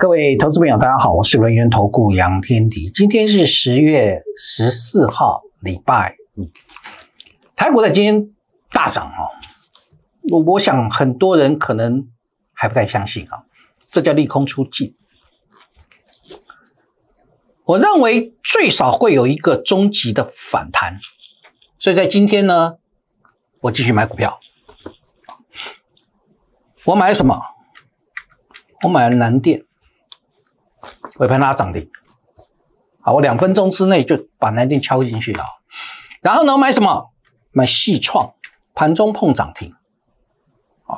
各位投资朋友，大家好，我是文源投顾杨天迪。今天是十月十四号，礼拜五，台股在今天大涨哦，我我想很多人可能还不太相信啊，这叫利空出尽。我认为最少会有一个中级的反弹，所以在今天呢，我继续买股票。我买什么？我买蓝电。尾盘拉涨停，好，我两分钟之内就把南点敲进去了，然后呢买什么？买细创，盘中碰涨停，啊，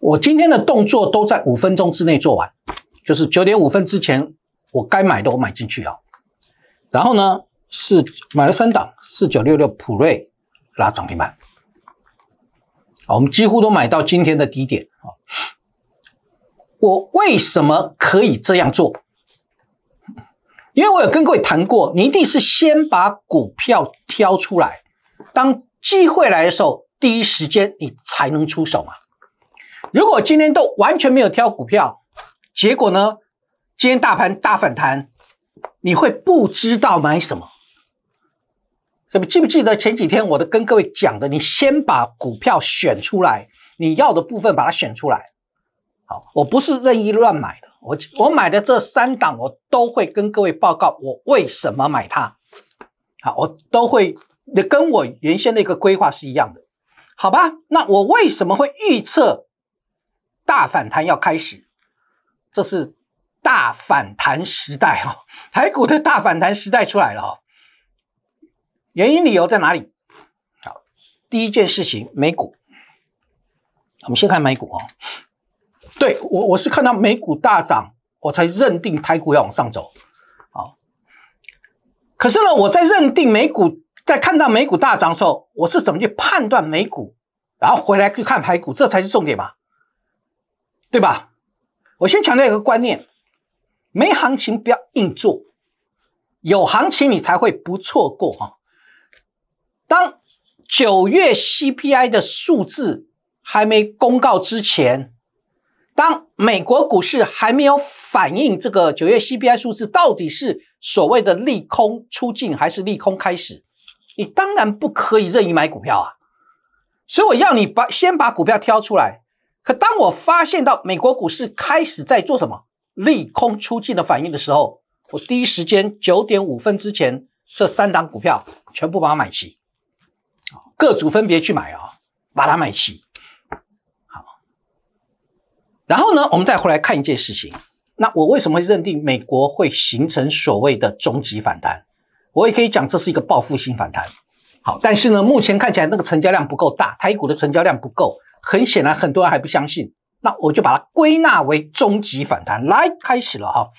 我今天的动作都在五分钟之内做完，就是九点五分之前我该买的我买进去啊，然后呢是买了三档四九六六普瑞拉涨停板，好，我们几乎都买到今天的低点啊，我为什么可以这样做？因为我有跟各位谈过，你一定是先把股票挑出来，当机会来的时候，第一时间你才能出手嘛。如果今天都完全没有挑股票，结果呢，今天大盘大反弹，你会不知道买什么。怎么记不记得前几天我都跟各位讲的，你先把股票选出来，你要的部分把它选出来。好，我不是任意乱买的。我我买的这三档，我都会跟各位报告我为什么买它，好，我都会，你跟我原先那个规划是一样的，好吧？那我为什么会预测大反弹要开始？这是大反弹时代哈，台股的大反弹时代出来了哈。原因理由在哪里？好，第一件事情，美股，我们先看美股哈。对我，我是看到美股大涨，我才认定台股要往上走，啊。可是呢，我在认定美股，在看到美股大涨的时候，我是怎么去判断美股，然后回来去看排骨，这才是重点吧？对吧？我先强调一个观念：没行情不要硬做，有行情你才会不错过哈。当九月 CPI 的数字还没公告之前。当美国股市还没有反映这个九月 CPI 数字到底是所谓的利空出尽还是利空开始，你当然不可以任意买股票啊。所以我要你把先把股票挑出来。可当我发现到美国股市开始在做什么利空出尽的反应的时候，我第一时间九点五分之前这三档股票全部把它买齐，各组分别去买啊，把它买齐。然后呢，我们再回来看一件事情。那我为什么会认定美国会形成所谓的终极反弹？我也可以讲，这是一个报复性反弹。好，但是呢，目前看起来那个成交量不够大，台股的成交量不够，很显然很多人还不相信。那我就把它归纳为终极反弹。来，开始了哈。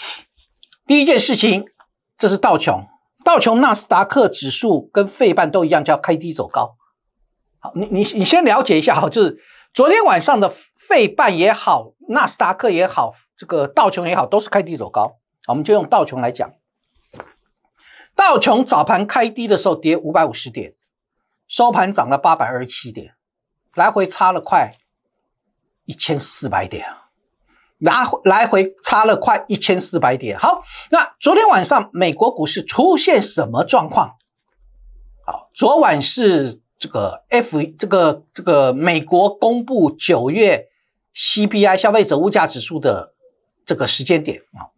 第一件事情，这是道琼道琼纳斯达克指数跟费半都一样，叫开低走高。好，你你你先了解一下哈，就是。昨天晚上的费半也好，纳斯达克也好，这个道琼也好，都是开低走高。我们就用道琼来讲，道琼早盘开低的时候跌五百五十点，收盘涨了八百二十七点，来回差了快一千四百点啊！回来回差了快一千四百点。好，那昨天晚上美国股市出现什么状况？好，昨晚是。这个 F 这个这个美国公布九月 CPI 消费者物价指数的这个时间点啊，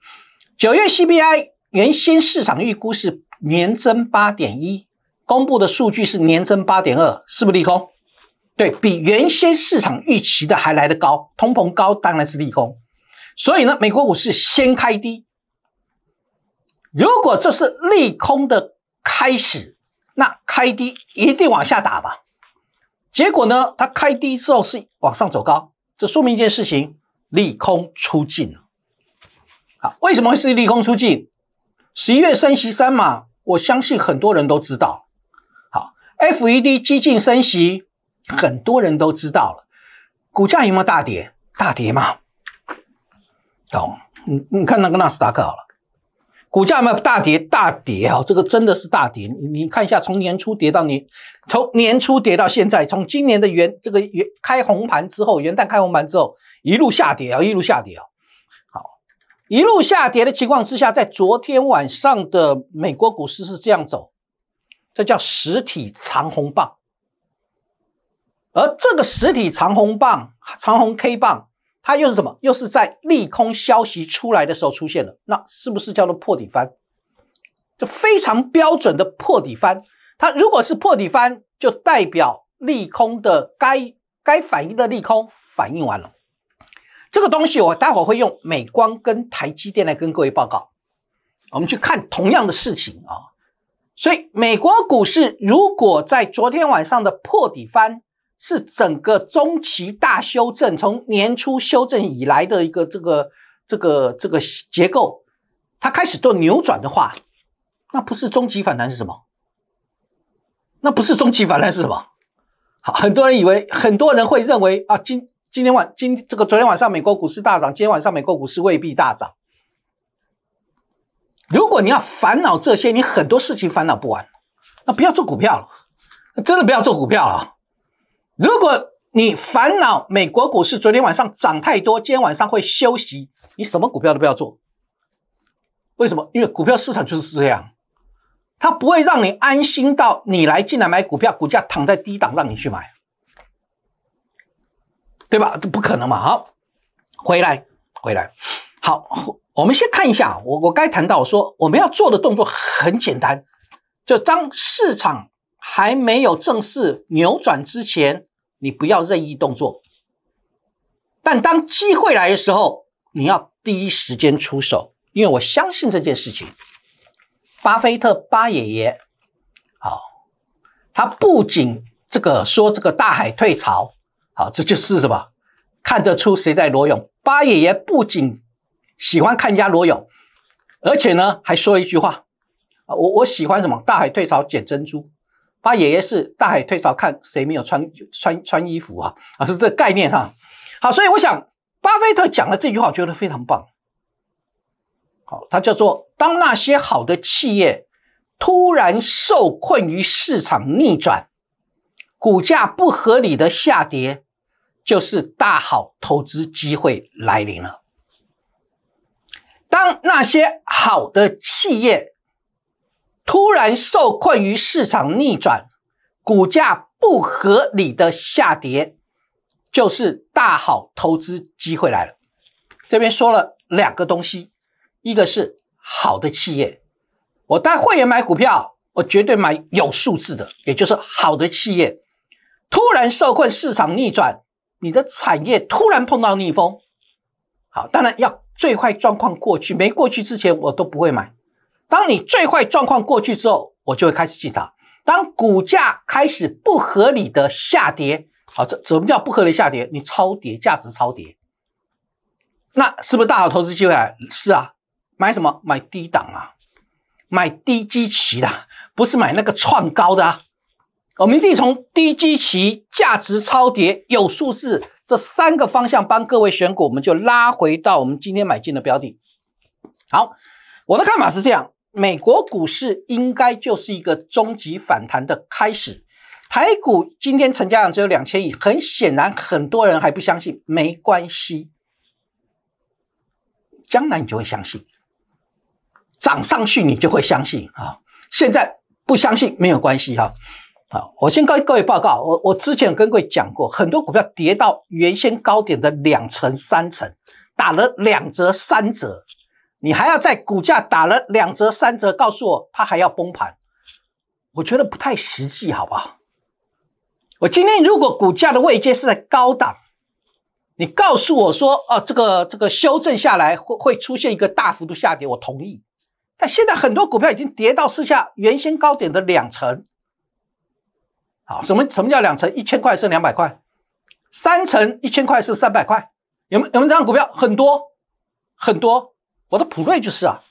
九月 CPI 原先市场预估是年增八点一，公布的数据是年增八点二，是不是利空？对比原先市场预期的还来得高，通膨高当然是利空。所以呢，美国股市先开低。如果这是利空的开始。那开低一定往下打吧，结果呢，它开低之后是往上走高，这说明一件事情：利空出尽了。好，为什么会是利空出尽？十一月升息三嘛，我相信很多人都知道。好，F E D 激进升息，很多人都知道了，股价有没有大跌？大跌嘛，懂？你你看那个纳斯达克好了。股价嘛，大跌大跌啊！这个真的是大跌，你你看一下，从年初跌到年，从年初跌到现在，从今年的元这个元开红盘之后，元旦开红盘之后一路下跌啊，一路下跌啊，好，一路下跌的情况之下，在昨天晚上的美国股市是这样走，这叫实体长红棒，而这个实体长红棒长红 K 棒。它又是什么？又是在利空消息出来的时候出现的，那是不是叫做破底翻？就非常标准的破底翻。它如果是破底翻，就代表利空的该该反应的利空反应完了。这个东西我待会会用美光跟台积电来跟各位报告。我们去看同样的事情啊。所以美国股市如果在昨天晚上的破底翻。是整个中期大修正，从年初修正以来的一个这个这个这个结构，它开始做扭转的话，那不是中期反弹是什么？那不是中期反弹是什么？好，很多人以为，很多人会认为啊，今今天晚今这个昨天晚上美国股市大涨，今天晚上美国股市未必大涨。如果你要烦恼这些，你很多事情烦恼不完，那不要做股票了，真的不要做股票了。如果你烦恼美国股市昨天晚上涨太多，今天晚上会休息，你什么股票都不要做。为什么？因为股票市场就是这样，它不会让你安心到你来进来买股票，股价躺在低档让你去买，对吧？不可能嘛。好，回来，回来。好，我们先看一下，我我该谈到说我们要做的动作很简单，就当市场。还没有正式扭转之前，你不要任意动作。但当机会来的时候，你要第一时间出手，因为我相信这件事情。巴菲特巴爷爷，好，他不仅这个说这个大海退潮，好，这就是什么看得出谁在裸泳。巴爷爷不仅喜欢看人家裸泳，而且呢还说一句话我我喜欢什么大海退潮捡珍珠。他爷爷是大海退潮，看谁没有穿穿穿衣服啊，啊是这概念哈。好，所以我想，巴菲特讲的这句话，我觉得非常棒。好，他叫做当那些好的企业突然受困于市场逆转，股价不合理的下跌，就是大好投资机会来临了。当那些好的企业。突然受困于市场逆转，股价不合理的下跌，就是大好投资机会来了。这边说了两个东西，一个是好的企业，我带会员买股票，我绝对买有数字的，也就是好的企业。突然受困，市场逆转，你的产业突然碰到逆风，好，当然要最坏状况过去，没过去之前我都不会买。当你最坏状况过去之后，我就会开始进场。当股价开始不合理的下跌，好，这怎么叫不合理下跌？你超跌，价值超跌，那是不是大好投资机会？是啊，买什么？买低档啊，买低基期的，不是买那个创高的啊。我们一定从低基期、价值超跌、有数字这三个方向帮各位选股。我们就拉回到我们今天买进的标的。好，我的看法是这样。美国股市应该就是一个终极反弹的开始。台股今天成交量只有两千亿，很显然很多人还不相信。没关系，将来你就会相信，涨上去你就会相信啊！现在不相信没有关系哈。好，我先告各位报告，我我之前跟各位讲过，很多股票跌到原先高点的两成、三成，打了两折、三折。你还要在股价打了两折三折，告诉我它还要崩盘，我觉得不太实际，好不好？我今天如果股价的位阶是在高档，你告诉我说，哦，这个这个修正下来会会出现一个大幅度下跌，我同意。但现在很多股票已经跌到市下原先高点的两成，好，什么什么叫两成？一千块是两百块，三成一千块是三百块，有没有没有这样股票？很多很多。我的普瑞就是啊，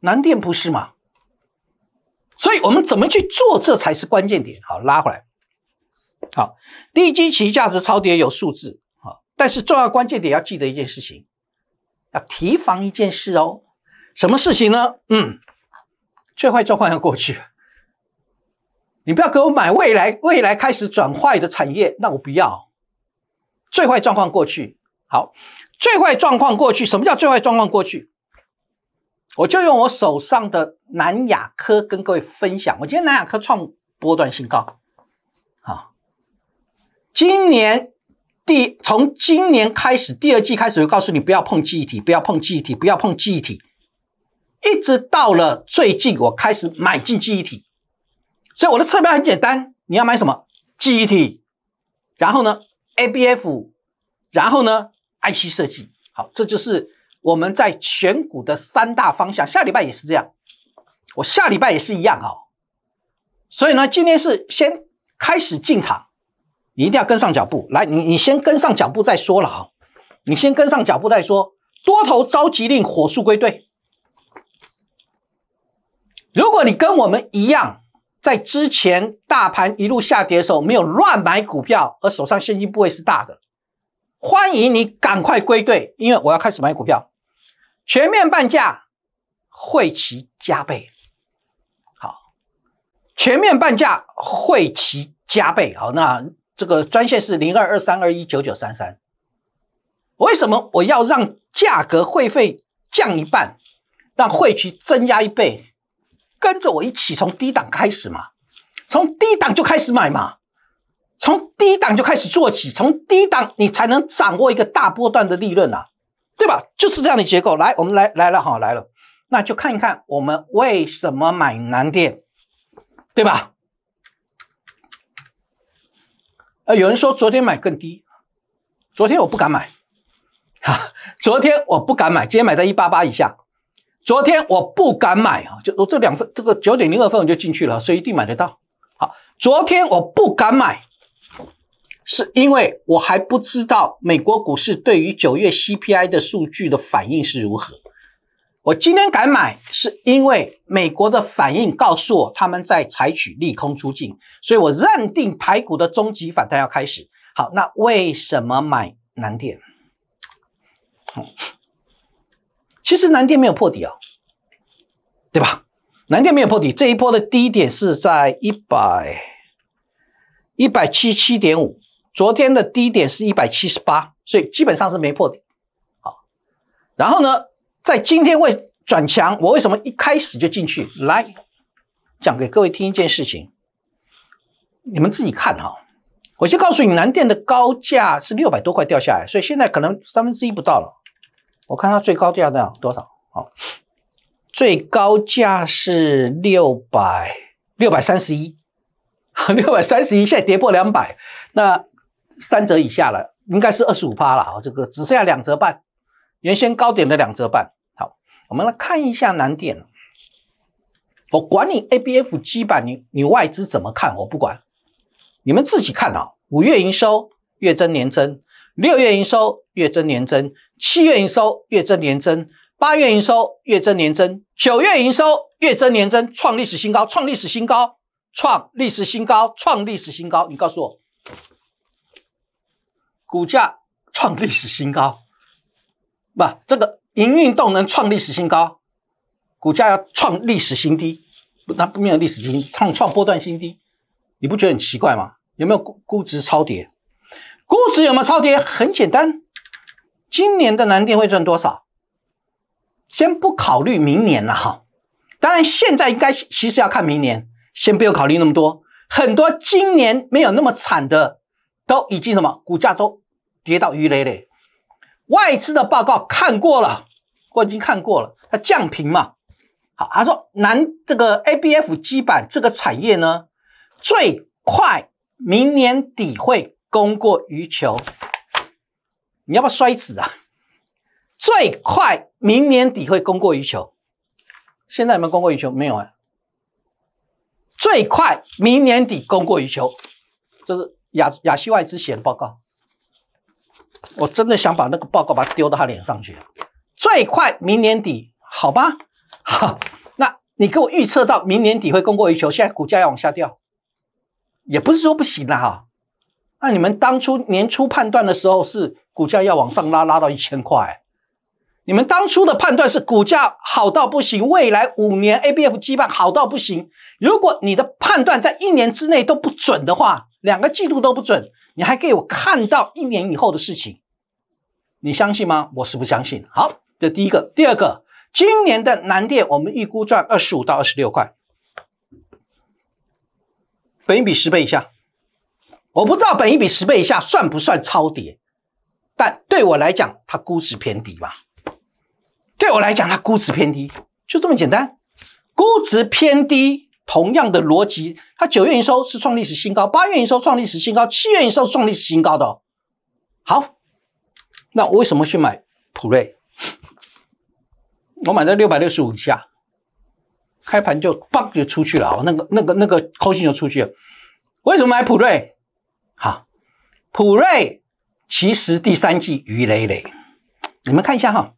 南电不是嘛？所以我们怎么去做，这才是关键点。好，拉回来。好，低基期价值超跌有数字啊，但是重要关键点要记得一件事情，要提防一件事哦。什么事情呢？嗯，最坏状况要过去。你不要给我买未来未来开始转坏的产业，那我不要。最坏状况过去，好，最坏状况过去，什么叫最坏状况过去？我就用我手上的南亚科跟各位分享。我今天南亚科创波段新高，好，今年第从今年开始第二季开始，我告诉你不要碰记忆体，不要碰记忆体，不要碰记忆体，一直到了最近我开始买进记忆体，所以我的侧略很简单，你要买什么记忆体，然后呢 A B F，然后呢 I C 设计，好，这就是。我们在选股的三大方向，下礼拜也是这样，我下礼拜也是一样啊。所以呢，今天是先开始进场，你一定要跟上脚步来，你你先跟上脚步再说了啊。你先跟上脚步再说，多头召集令，火速归队。如果你跟我们一样，在之前大盘一路下跌的时候没有乱买股票，而手上现金部位是大的，欢迎你赶快归队，因为我要开始买股票。全面半价，会期加倍。好，全面半价，会期加倍。好，那这个专线是零二二三二一九九三三。为什么我要让价格会费降一半，让会期增加一倍？跟着我一起从低档开始嘛，从低档就开始买嘛，从低档就开始做起，从低档你才能掌握一个大波段的利润呐。对吧？就是这样的结构。来，我们来来了，哈，来了，那就看一看我们为什么买南电，对吧？呃，有人说昨天买更低，昨天我不敢买，哈，昨天我不敢买，今天买在一八八以下。昨天我不敢买啊，就我这两份，这个九点零二分我就进去了，所以一定买得到。好，昨天我不敢买。是因为我还不知道美国股市对于九月 CPI 的数据的反应是如何。我今天敢买，是因为美国的反应告诉我他们在采取利空出尽，所以我认定台股的终极反弹要开始。好，那为什么买南电？其实南电没有破底啊，对吧？南电没有破底，这一波的低点是在一百一百七七点五。昨天的低点是一百七十八，所以基本上是没破底，好。然后呢，在今天为转强。我为什么一开始就进去？来讲给各位听一件事情，你们自己看哈。我就告诉你，南电的高价是六百多块掉下来，所以现在可能三分之一不到了。我看它最高价呢多少？好，最高价是六百六百三十一，六百三十一现在跌破两百，那。三折以下了，应该是二十五趴了啊！这个只剩下两折半，原先高点的两折半。好，我们来看一下难点。我管你 A、B、F 基板，你你外资怎么看？我不管，你们自己看啊。五月营收月增年增，六月营收月增年增，七月营收月增年增，八月营收月增年增，九月营收月增年增，创历史新高，创历史新高，创历史新高，创历史新高。你告诉我。股价创历史新高，不，这个营运动能创历史新高，股价要创历史新低，不，那不没有历史新低，创创波段新低，你不觉得很奇怪吗？有没有估估值超跌？估值有没有超跌？很简单，今年的蓝电会赚多少？先不考虑明年了哈，当然现在应该其实要看明年，先不要考虑那么多，很多今年没有那么惨的都已经什么股价都。跌到鱼雷嘞！外资的报告看过了，我已经看过了。它降频嘛，好，他说南这个 A B F 基板这个产业呢，最快明年底会供过于求，你要不要摔死啊？最快明年底会供过于求，现在有没有供过于求？没有啊。最快明年底供过于求，这是亚亚细外资写的报告。我真的想把那个报告把它丢到他脸上去，最快明年底，好吧？好，那你给我预测到明年底会供过于求，现在股价要往下掉，也不是说不行了哈。那你们当初年初判断的时候是股价要往上拉，拉到一千块，你们当初的判断是股价好到不行，未来五年 ABF 基绊好到不行。如果你的判断在一年之内都不准的话，两个季度都不准。你还给我看到一年以后的事情，你相信吗？我是不相信。好，这第一个，第二个，今年的南电，我们预估赚二十五到二十六块，本一比十倍以下。我不知道本一比十倍以下算不算超跌，但对我来讲，它估值偏低吧？对我来讲，它估值偏低，就这么简单，估值偏低。同样的逻辑，它九月营收是创历史新高，八月营收创历史新高，七月营收是创历史新高的好。那为什么去买普瑞？我买在六百六十五以下，开盘就棒就出去了啊！那个那个那个空心就出去了。为什么买普瑞？好，普瑞其实第三季鱼累累，你们看一下哈，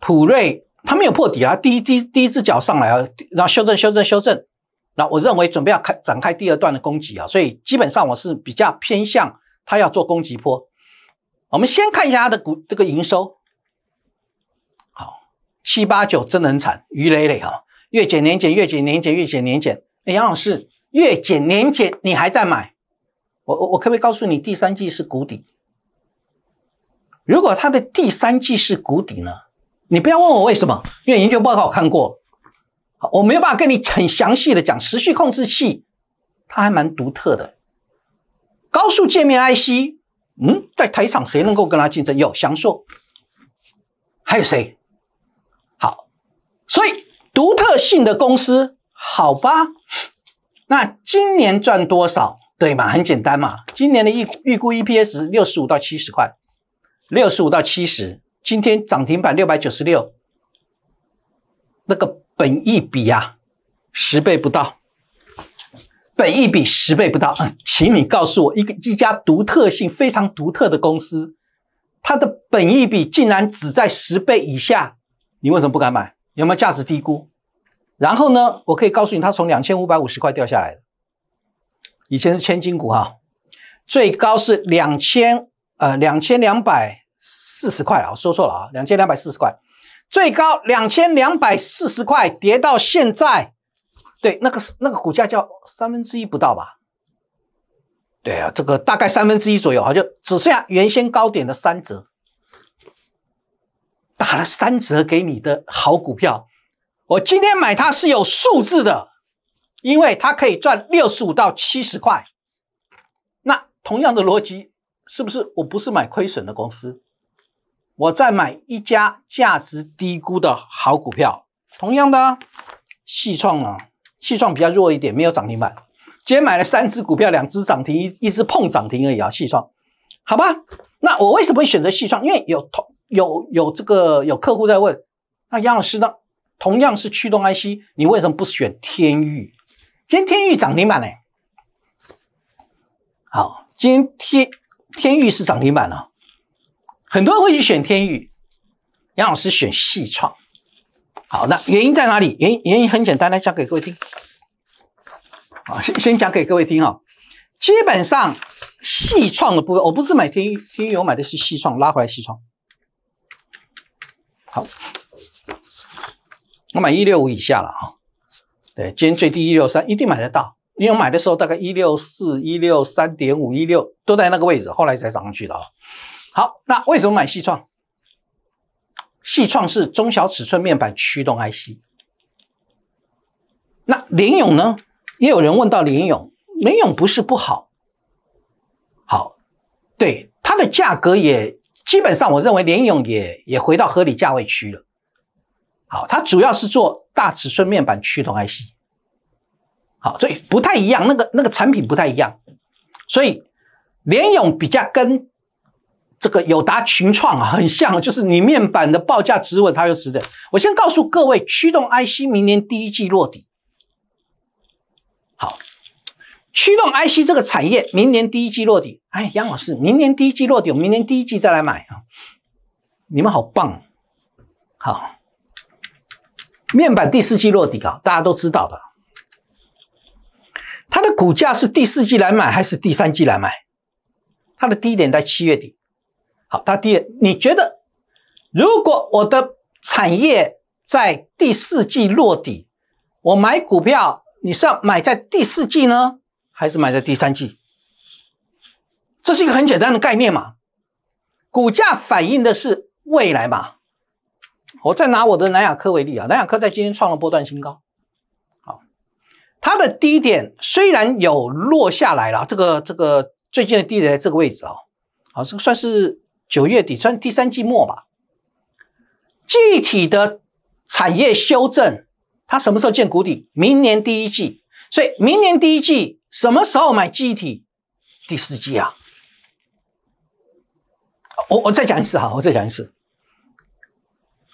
普瑞。它没有破底啊，第一第一第一只脚上来啊，然后修正修正修正，那我认为准备要开展开第二段的攻击啊，所以基本上我是比较偏向它要做攻击波。我们先看一下它的股这个营收，好七八九真的很惨，余磊磊啊，月减年减月减年减月减年减，杨老师月减年减你还在买？我我可不可以告诉你，第三季是谷底？如果它的第三季是谷底呢？你不要问我为什么，因为研究报告我看过，我没有办法跟你很详细的讲。时序控制器，它还蛮独特的，高速界面 IC，嗯，在台场谁能够跟它竞争？有翔硕，还有谁？好，所以独特性的公司，好吧？那今年赚多少？对嘛，很简单嘛，今年的预预估 EPS 六十五到七十块，六十五到七十。今天涨停板六百九十六，那个本一比呀，十倍不到，本一比十倍不到，请你告诉我一个一家独特性非常独特的公司，它的本一比竟然只在十倍以下，你为什么不敢买？有没有价值低估？然后呢，我可以告诉你，它从两千五百五十块掉下来以前是千金股哈，最高是两千呃两千两百。四十块啊，我说错了啊，两千两百四十块，最高两千两百四十块，跌到现在，对，那个是那个股价叫三分之一不到吧？对啊，这个大概三分之一左右好就只剩下原先高点的三折，打了三折给你的好股票，我今天买它是有数字的，因为它可以赚六十五到七十块。那同样的逻辑，是不是我不是买亏损的公司？我再买一家价值低估的好股票，同样的，细创啊，细创比较弱一点，没有涨停板。今天买了三只股票，两只涨停，一一只碰涨停而已啊。细创，好吧？那我为什么会选择细创？因为有同有有这个有客户在问，那杨老师呢？同样是驱动 IC，你为什么不选天域？今天天域涨停板呢？好，今天天域是涨停板了。很多人会去选天宇，杨老师选细创，好的原因在哪里？原因原因很简单，来讲给各位听啊，先先讲给各位听啊。基本上细创的部分，我不是买天宇，天宇我买的是细创，拉回来细创。好，我买一六五以下了啊。对，今天最低一六三，一定买得到。因为我买的时候大概一六四、一六三点五、一六都在那个位置，后来才涨上去的啊。好，那为什么买细创？细创是中小尺寸面板驱动 IC。那联勇呢？也有人问到联勇，联勇不是不好，好，对它的价格也基本上，我认为联勇也也回到合理价位区了。好，它主要是做大尺寸面板驱动 IC。好，所以不太一样，那个那个产品不太一样，所以联勇比较跟。这个友达群创啊，很像，就是你面板的报价止稳，它就止得。我先告诉各位，驱动 IC 明年第一季落地。好，驱动 IC 这个产业明年第一季落地。哎，杨老师，明年第一季落地，明年第一季再来买啊！你们好棒。好，面板第四季落地啊，大家都知道的。它的股价是第四季来买还是第三季来买？它的低点在七月底。好，他第二，你觉得如果我的产业在第四季落底，我买股票，你是要买在第四季呢，还是买在第三季？这是一个很简单的概念嘛？股价反映的是未来嘛？我再拿我的南亚科为例啊，南亚科在今天创了波段新高，好，它的低点虽然有落下来了，这个这个最近的低点在这个位置啊，好，这个算是。九月底算第三季末吧。具体的产业修正，它什么时候见谷底？明年第一季。所以明年第一季什么时候买晶体？第四季啊！我我再讲一次哈，我再讲一次。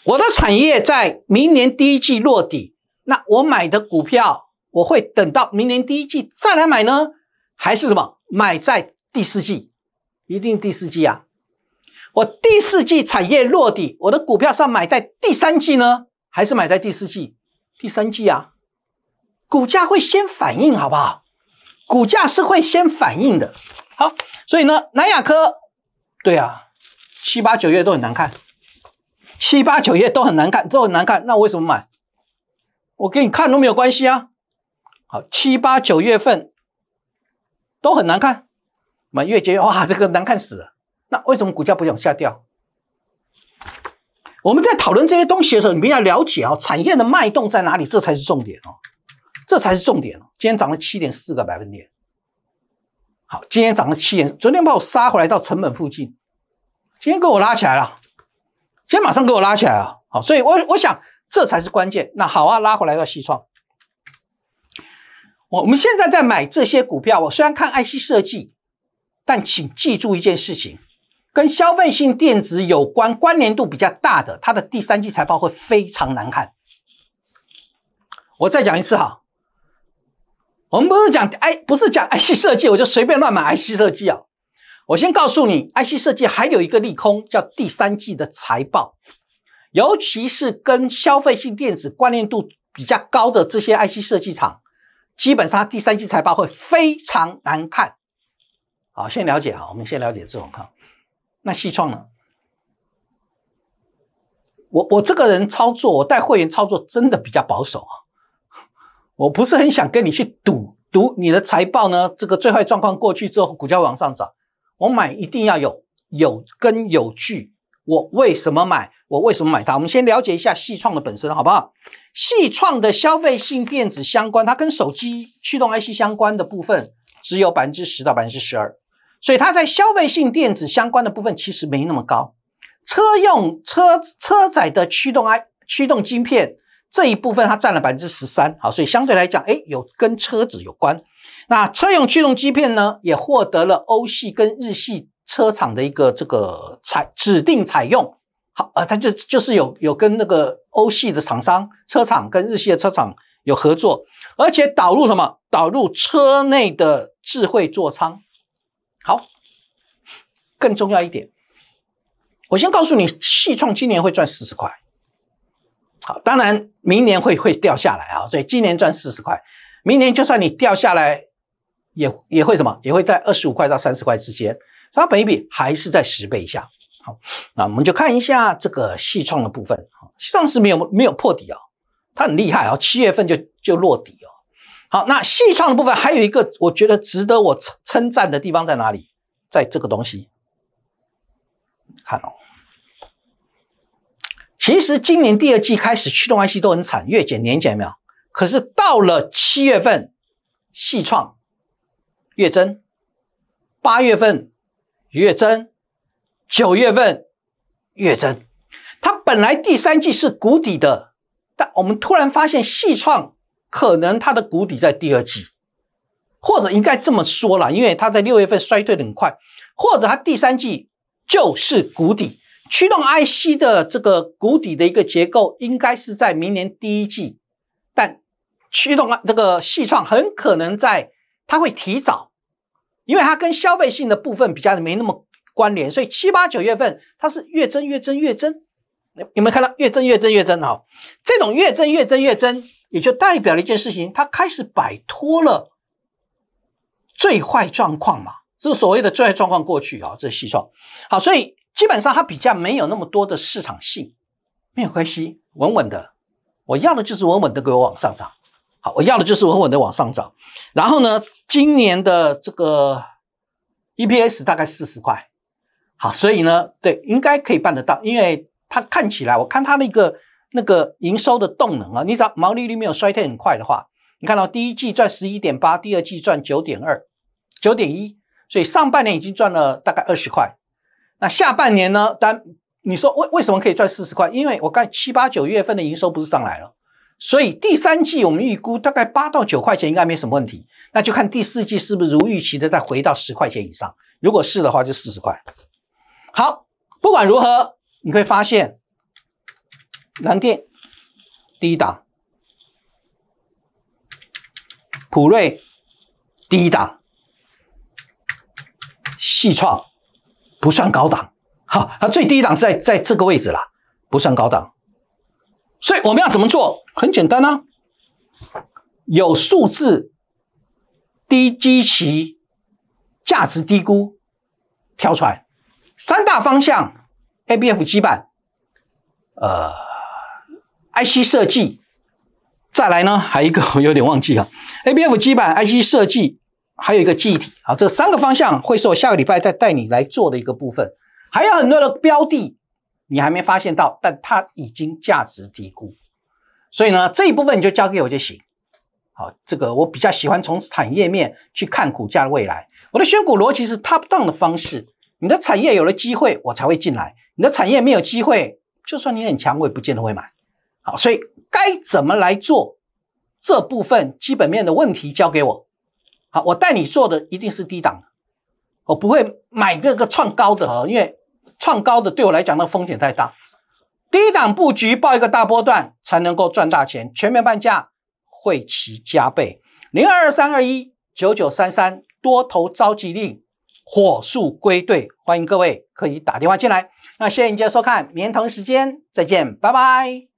我的产业在明年第一季落底，那我买的股票我会等到明年第一季再来买呢，还是什么？买在第四季？一定第四季啊！我第四季产业落地，我的股票是买在第三季呢，还是买在第四季？第三季啊，股价会先反应，好不好？股价是会先反应的。好，所以呢，南亚科，对啊，七八九月都很难看，七八九月都很难看，都很难看。那我为什么买？我给你看都没有关系啊。好，七八九月份都很难看，满月结哇，这个难看死。了。那为什么股价不想下掉？我们在讨论这些东西的时候，你们要了解啊，产业的脉动在哪里，这才是重点哦，这才是重点哦。今天涨了七点四个百分点，好，今天涨了七点，昨天把我杀回来到成本附近，今天给我拉起来了，今天马上给我拉起来啊，好，所以，我我想这才是关键。那好啊，拉回来到西创，我我们现在在买这些股票，我虽然看艾希设计，但请记住一件事情。跟消费性电子有关、关联度比较大的，它的第三季财报会非常难看。我再讲一次哈，我们不是讲 I，不是讲 IC 设计，我就随便乱买 IC 设计啊。我先告诉你，IC 设计还有一个利空叫第三季的财报，尤其是跟消费性电子关联度比较高的这些 IC 设计厂，基本上第三季财报会非常难看。好，先了解哈，我们先了解这种。那细创呢？我我这个人操作，我带会员操作真的比较保守啊，我不是很想跟你去赌赌你的财报呢。这个最坏状况过去之后，股价往上涨，我买一定要有有根有据。我为什么买？我为什么买它？我们先了解一下细创的本身好不好？细创的消费性电子相关，它跟手机驱动 IC 相关的部分只有百分之十到百分之十二。所以它在消费性电子相关的部分其实没那么高，车用车车载的驱动 I 驱动晶片这一部分它占了百分之十三，好，所以相对来讲，哎，有跟车子有关。那车用驱动晶片呢，也获得了欧系跟日系车厂的一个这个采指定采用，好，呃，它就就是有有跟那个欧系的厂商车厂跟日系的车厂有合作，而且导入什么？导入车内的智慧座舱。好，更重要一点，我先告诉你，细创今年会赚四十块。好，当然明年会会掉下来啊，所以今年赚四十块，明年就算你掉下来，也也会什么，也会在二十五块到三十块之间，它本一比还是在十倍以下。好，那我们就看一下这个细创的部分，细创是没有没有破底啊，它很厉害啊，七月份就就落底哦。好，那细创的部分还有一个，我觉得值得我称称赞的地方在哪里？在这个东西，看哦。其实今年第二季开始，驱动 IC 都很惨，月减年减，没有。可是到了七月份，细创月增；八月份月增；九月份月增。它本来第三季是谷底的，但我们突然发现细创。可能它的谷底在第二季，或者应该这么说啦，因为它在六月份衰退的很快，或者它第三季就是谷底。驱动 IC 的这个谷底的一个结构应该是在明年第一季，但驱动啊这个系创很可能在它会提早，因为它跟消费性的部分比较没那么关联，所以七八九月份它是越增越增越增，有没有看到越增越增越增啊？这种越增越增越增。也就代表了一件事情，它开始摆脱了最坏状况嘛，这所谓的最坏状况过去啊，这西创好，所以基本上它比较没有那么多的市场性，没有关系，稳稳的，我要的就是稳稳的给我往上涨，好，我要的就是稳稳的往上涨，然后呢，今年的这个 EPS 大概四十块，好，所以呢，对，应该可以办得到，因为它看起来，我看它的一个。那个营收的动能啊，你只要毛利率没有衰退很快的话，你看到第一季赚十一点八，第二季赚九点二，九点一，所以上半年已经赚了大概二十块，那下半年呢？单你说为为什么可以赚四十块？因为我看七八九月份的营收不是上来了，所以第三季我们预估大概八到九块钱应该没什么问题，那就看第四季是不是如预期的再回到十块钱以上，如果是的话就四十块。好，不管如何，你会发现。蓝电低档，普瑞低档，细创不算高档。好，它最低档是在在这个位置了，不算高档。所以我们要怎么做？很简单呐，有数字低基期，价值低估，挑出来。三大方向，ABF 基板，呃。IC 设计，再来呢？还一个 我有点忘记哈，ABF 基板、IC 设计，还有一个记忆体啊。这三个方向会是我下个礼拜再带你来做的一个部分，还有很多的标的你还没发现到，但它已经价值低估。所以呢，这一部分你就交给我就行。好，这个我比较喜欢从产业面去看股价的未来。我的选股逻辑是 Top Down 的方式，你的产业有了机会，我才会进来；你的产业没有机会，就算你很强，我也不见得会买。好，所以该怎么来做这部分基本面的问题交给我。好，我带你做的一定是低档，我不会买各个创高的，因为创高的对我来讲那风险太大。低档布局，报一个大波段才能够赚大钱。全面半价，会其加倍，零二三二一九九三三多头召集令，火速归队，欢迎各位可以打电话进来。那谢谢您家收看《明同一时间》，再见，拜拜。